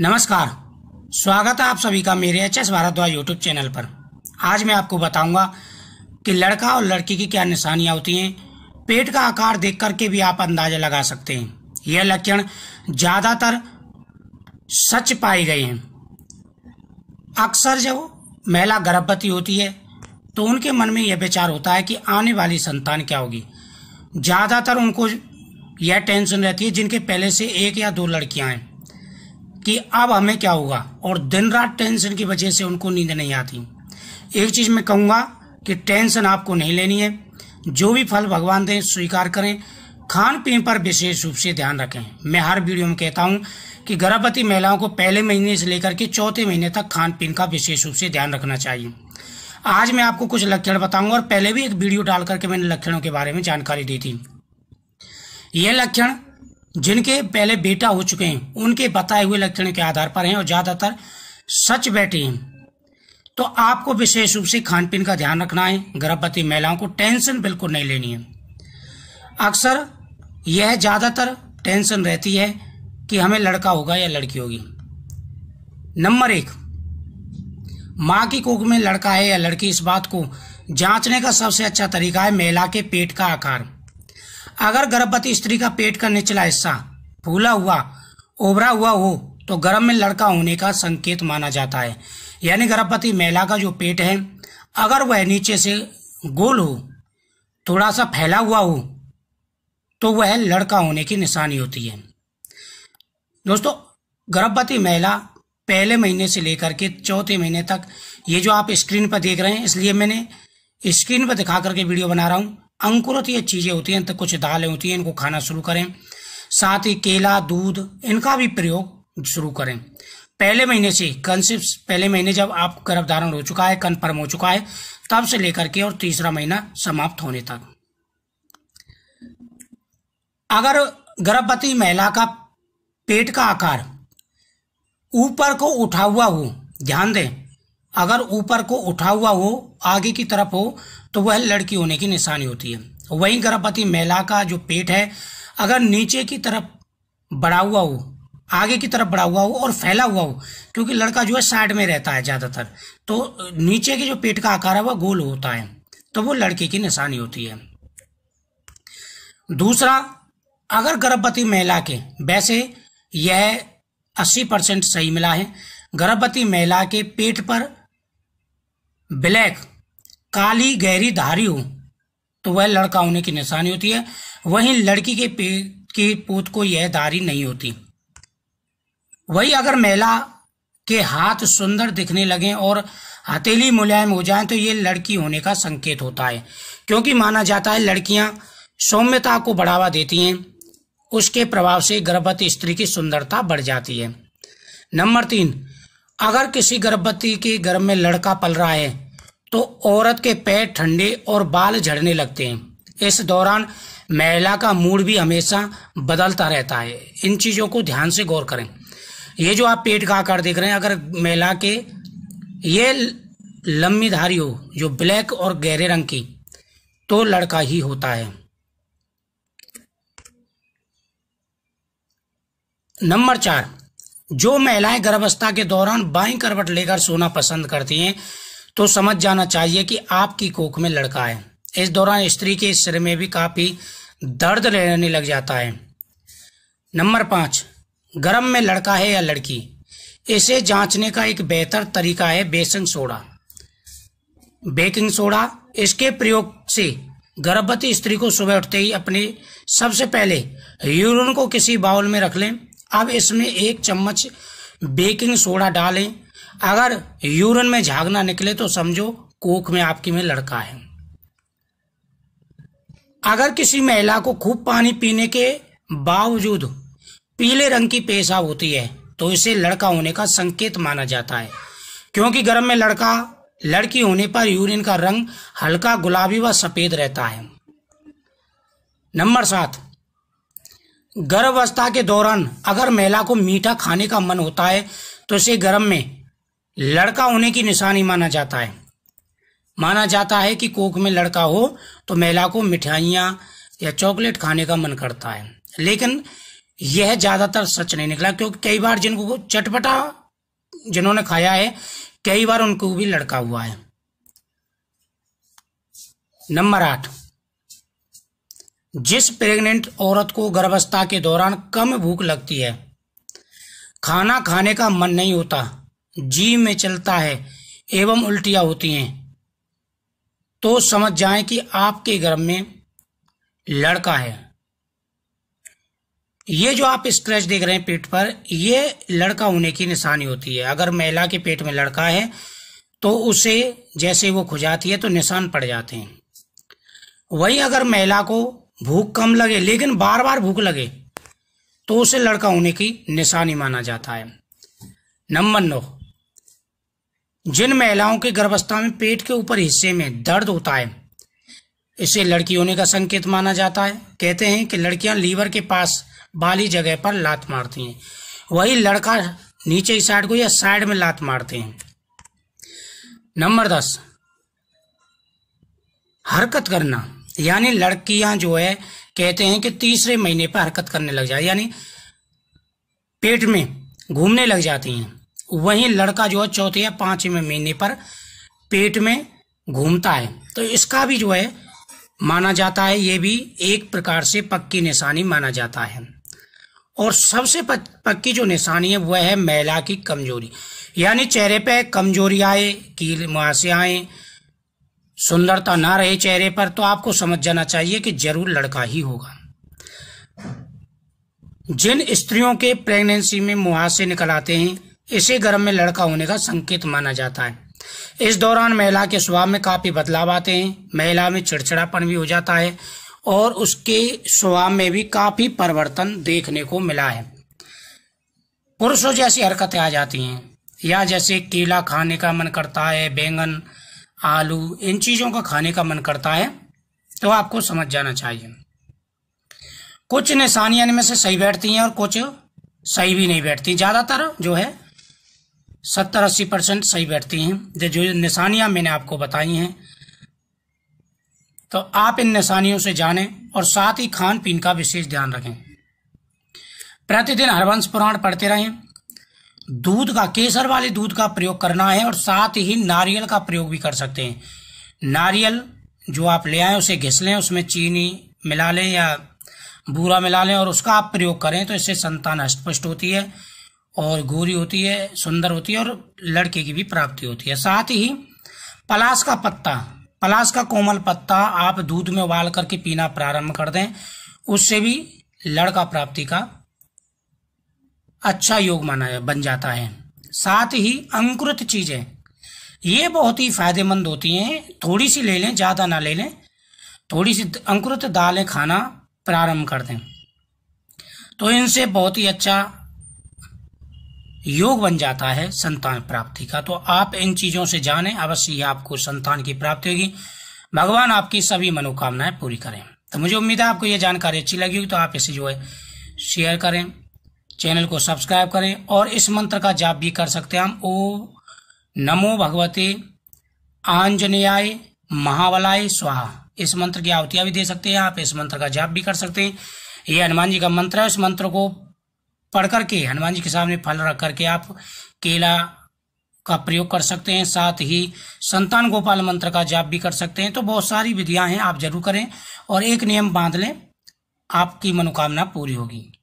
नमस्कार स्वागत है आप सभी का मेरे H S Bhardwaj YouTube channel पर आज मैं आपको बताऊंगा कि लड़का और लड़की की क्या निशानियां होती हैं पेट का आकार देख करके भी आप अंदाजा लगा सकते हैं यह लक्षण ज़्यादातर सच पाए गए हैं अक्सर जब महिला गर्भवती होती है तो उनके मन में यह विचार होता है कि आने वाली संतान क्या होगी ज़्यादातर उनको यह टेंशन रहती है जिनके पहले से एक या दो लड़कियां हैं कि अब हमें क्या होगा और दिन रात टेंशन की वजह से उनको नींद नहीं आती एक चीज़ मैं कहूंगा कि टेंशन आपको नहीं लेनी है जो भी फल भगवान दें स्वीकार करें खान पीन पर विशेष रूप से ध्यान रखें मैं हर वीडियो में कहता हूं कि गर्भवती महिलाओं को पहले महीने से लेकर के चौथे महीने तक खान पीन का विशेष रूप से ध्यान रखना चाहिए आज मैं आपको कुछ लक्षण बताऊंगा और पहले भी एक वीडियो डाल करके मैंने लक्षणों के बारे में जानकारी दी थी ये लक्षण जिनके पहले बेटा हो चुके हैं उनके बताए हुए लक्षण के आधार पर हैं और ज़्यादातर सच बैठे हैं तो आपको विशेष रूप से खान पीन का ध्यान रखना है गर्भवती महिलाओं को टेंशन बिल्कुल नहीं लेनी है अक्सर यह ज़्यादातर टेंशन रहती है कि हमें लड़का होगा या लड़की होगी नंबर एक मां की कोख में लड़का है या लड़की इस बात को जांचने का सबसे अच्छा तरीका है महिला के पेट का आकार अगर गर्भवती स्त्री का पेट का निचला हिस्सा फूला हुआ उभरा हुआ हो तो गर्भ में लड़का होने का संकेत माना जाता है यानी गर्भवती महिला का जो पेट है अगर वह नीचे से गोल हो थोड़ा सा फैला हुआ हो तो वह लड़का होने की निशानी होती है दोस्तों गर्भवती महिला पहले महीने से लेकर के चौथे महीने तक ये जो आप स्क्रीन पर देख रहे हैं इसलिए मैंने स्क्रीन पर दिखा करके वीडियो बना रहा हूँ अंकुरित ये चीज़ें होती हैं तो कुछ दालें होती हैं इनको खाना शुरू करें साथ ही केला दूध इनका भी प्रयोग शुरू करें पहले महीने से कंसिप पहले महीने जब आप गर्भधारण हो चुका है कन्फर्म हो चुका है तब से लेकर के और तीसरा महीना समाप्त होने तक अगर गर्भवती महिला का पेट का आकार ऊपर को उठा हुआ हो ध्यान दें अगर ऊपर को उठा हुआ हो आगे की तरफ हो तो वह लड़की होने की निशानी होती है वहीं गर्भवती महिला का जो पेट है अगर नीचे की तरफ बढ़ा हुआ हो आगे की तरफ बढ़ा हुआ हो और फैला हुआ हो क्योंकि लड़का जो है साइड में रहता है ज़्यादातर तो नीचे के जो पेट का आकार है वह गोल होता है तो वो लड़के की निशानी होती है दूसरा अगर गर्भवती महिला के वैसे यह 80 परसेंट सही मिला है गर्भवती महिला के पेट पर ब्लैक काली गहरी धारी हो तो वह लड़का होने की निशानी होती है वहीं लड़की के पेट के पोत को यह धारी नहीं होती वही अगर महिला के हाथ सुंदर दिखने लगे और हथेली मुलायम हो जाए तो ये लड़की होने का संकेत होता है क्योंकि माना जाता है लड़कियां सौम्यता को बढ़ावा देती हैं उसके प्रभाव से गर्भवती स्त्री की सुंदरता बढ़ जाती है नंबर तीन अगर किसी गर्भवती के गर्भ में लड़का पल रहा है तो औरत के पैर ठंडे और बाल झड़ने लगते हैं इस दौरान महिला का मूड भी हमेशा बदलता रहता है इन चीज़ों को ध्यान से गौर करें ये जो आप पेट का आकार देख रहे हैं अगर महिला के ये लम्बी धारी हो जो ब्लैक और गहरे रंग की तो लड़का ही होता है नंबर चार जो महिलाएं गर्भावस्था के दौरान बाई करवट लेकर सोना पसंद करती हैं तो समझ जाना चाहिए कि आपकी कोख में लड़का है इस दौरान स्त्री के सिर में भी काफ़ी दर्द रहने लग जाता है नंबर पाँच गर्म में लड़का है या लड़की इसे जांचने का एक बेहतर तरीका है बेसन सोडा बेकिंग सोडा इसके प्रयोग से गर्भवती स्त्री को सुबह उठते ही अपने सबसे पहले यूरिन को किसी बाउल में रख लें अब इसमें एक चम्मच बेकिंग सोडा डालें अगर यूरिन में झागना निकले तो समझो कोख में आपकी में लड़का है अगर किसी महिला को खूब पानी पीने के बावजूद पीले रंग की पेशाब होती है तो इसे लड़का होने का संकेत माना जाता है क्योंकि गर्म में लड़का लड़की होने पर यूरिन का रंग हल्का गुलाबी व सफेद रहता है नंबर सात गर्भावस्था के दौरान अगर महिला को मीठा खाने का मन होता है तो इसे गर्म में लड़का होने की निशानी माना जाता है माना जाता है कि कोख में लड़का हो तो महिला को मिठाइयाँ या चॉकलेट खाने का मन करता है लेकिन यह ज़्यादातर सच नहीं निकला क्योंकि कई बार जिनको चटपटा जिन्होंने खाया है कई बार उनको भी लड़का हुआ है नंबर आठ जिस प्रेग्नेंट औरत को गर्भावस्था के दौरान कम भूख लगती है खाना खाने का मन नहीं होता जी में चलता है एवं उल्टियां होती हैं तो समझ जाएं कि आपके घर में लड़का है ये जो आप स्क्रैच देख रहे हैं पेट पर यह लड़का होने की निशानी होती है अगर महिला के पेट में लड़का है तो उसे जैसे वो खुजाती है तो निशान पड़ जाते हैं वही अगर महिला को भूख कम लगे लेकिन बार बार भूख लगे तो उसे लड़का होने की निशानी माना जाता है नंबर नौ जिन महिलाओं के गर्भावस्था में पेट के ऊपर हिस्से में दर्द होता है इसे लड़की होने का संकेत माना जाता है कहते हैं कि लड़कियां लीवर के पास बाली जगह पर लात मारती हैं वही लड़का नीचे की साइड को या साइड में लात मारते हैं नंबर दस हरकत करना यानी लड़कियां जो है कहते हैं कि तीसरे महीने पर हरकत करने लग जाए यानी पेट में घूमने लग जाती हैं वहीं लड़का जो है चौथे या पांचवें महीने पर पेट में घूमता है तो इसका भी जो है माना जाता है ये भी एक प्रकार से पक्की निशानी माना जाता है और सबसे पक्की जो निशानी है वह है महिला की कमजोरी यानी चेहरे पर कमजोरी आए कील मुहासे आए सुंदरता ना रहे चेहरे पर तो आपको समझ जाना चाहिए कि जरूर लड़का ही होगा जिन स्त्रियों के प्रेगनेंसी में मुहासे निकल आते हैं इसी गर्भ में लड़का होने का संकेत माना जाता है इस दौरान महिला के स्वभाव में काफ़ी बदलाव आते हैं महिला में चिड़चिड़ापन भी हो जाता है और उसके स्वभाव में भी काफ़ी परिवर्तन देखने को मिला है पुरुषों जैसी हरकतें आ जाती हैं या जैसे केला खाने का मन करता है बैंगन आलू इन चीज़ों का खाने का मन करता है तो आपको समझ जाना चाहिए कुछ निशानियां इनमें से सही बैठती हैं और कुछ सही भी नहीं बैठती ज़्यादातर जो है सत्तर अस्सी परसेंट सही बैठती हैं जो निशानियाँ मैंने आपको बताई हैं तो आप इन निशानियों से जानें और साथ ही खान पीन का विशेष ध्यान रखें प्रतिदिन हरवंश पुराण पढ़ते रहें दूध का केसर वाले दूध का प्रयोग करना है और साथ ही नारियल का प्रयोग भी कर सकते हैं नारियल जो आप ले आए उसे घिस लें उसमें चीनी मिला लें या बूरा मिला लें और उसका आप प्रयोग करें तो इससे संतान हष्टपुष्ट होती है और गोरी होती है सुंदर होती है और लड़के की भी प्राप्ति होती है साथ ही पलाश का पत्ता पलाश का कोमल पत्ता आप दूध में उबाल करके पीना प्रारंभ कर दें उससे भी लड़का प्राप्ति का अच्छा योग माना बन जाता है साथ ही अंकुरित चीज़ें ये बहुत ही फायदेमंद होती हैं थोड़ी सी ले लें ज़्यादा ना ले लें थोड़ी सी अंकुरित दालें खाना प्रारंभ कर दें तो इनसे बहुत ही अच्छा योग बन जाता है संतान प्राप्ति का तो आप इन चीजों से जाने अवश्य आपको संतान की प्राप्ति होगी भगवान आपकी सभी मनोकामनाएं पूरी करें तो मुझे उम्मीद है आपको ये जानकारी अच्छी लगी होगी तो आप इसे जो है शेयर करें चैनल को सब्सक्राइब करें और इस मंत्र का जाप भी कर सकते हैं हम ओ नमो भगवते आंजनेय महावलाय स्वाहा इस मंत्र की आहुतियाँ भी दे सकते हैं आप इस मंत्र का जाप भी कर सकते हैं ये हनुमान जी का मंत्र है इस मंत्र को पढ़ करके हनुमान जी के सामने फल रख करके आप केला का प्रयोग कर सकते हैं साथ ही संतान गोपाल मंत्र का जाप भी कर सकते हैं तो बहुत सारी विधियां हैं आप जरूर करें और एक नियम बांध लें आपकी मनोकामना पूरी होगी